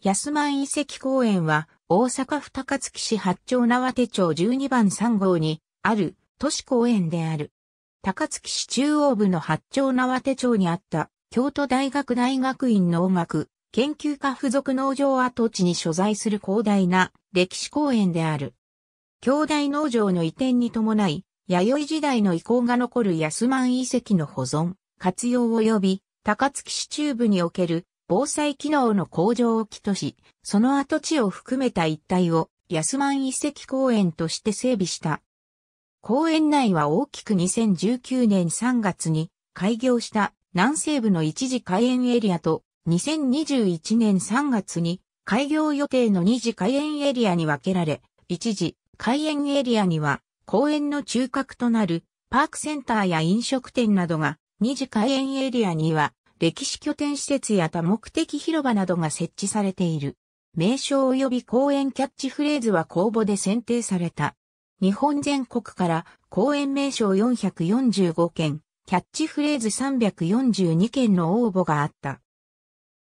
安満遺跡公園は、大阪府高槻市八丁縄手町12番3号に、ある、都市公園である。高槻市中央部の八丁縄手町にあった、京都大学大学院農学、研究科附属農場跡地に所在する広大な歴史公園である。京大農場の移転に伴い、弥生時代の遺構が残る安満遺跡の保存、活用及び、高槻市中部における防災機能の向上を起とし、その跡地を含めた一帯を安満遺跡公園として整備した。公園内は大きく2019年3月に開業した南西部の一時開園エリアと2021年3月に開業予定の二次開園エリアに分けられ、一時開園エリアには公園の中核となるパークセンターや飲食店などが二次開園エリアには歴史拠点施設や多目的広場などが設置されている。名称及び公園キャッチフレーズは公募で選定された。日本全国から公園名称445件、キャッチフレーズ342件の応募があった。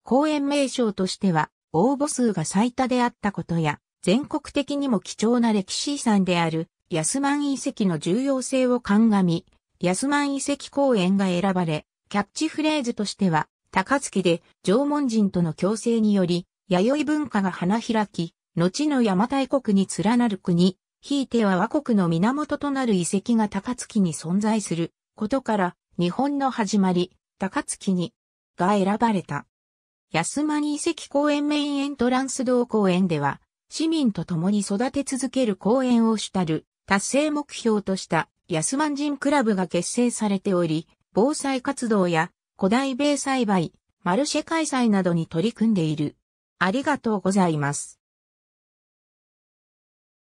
公園名称としては応募数が最多であったことや、全国的にも貴重な歴史遺産である安満遺跡の重要性を鑑み、安満遺跡公園が選ばれ、キャッチフレーズとしては、高槻で縄文人との共生により、弥生文化が花開き、後の邪馬台国に連なる国、ひいては和国の源となる遺跡が高槻に存在することから、日本の始まり、高槻に、が選ばれた。安間に遺跡公園メインエントランス道公園では、市民と共に育て続ける公園を主たる達成目標とした安万人クラブが結成されており、防災活動や古代米栽培、マルシェ開催などに取り組んでいる。ありがとうございます。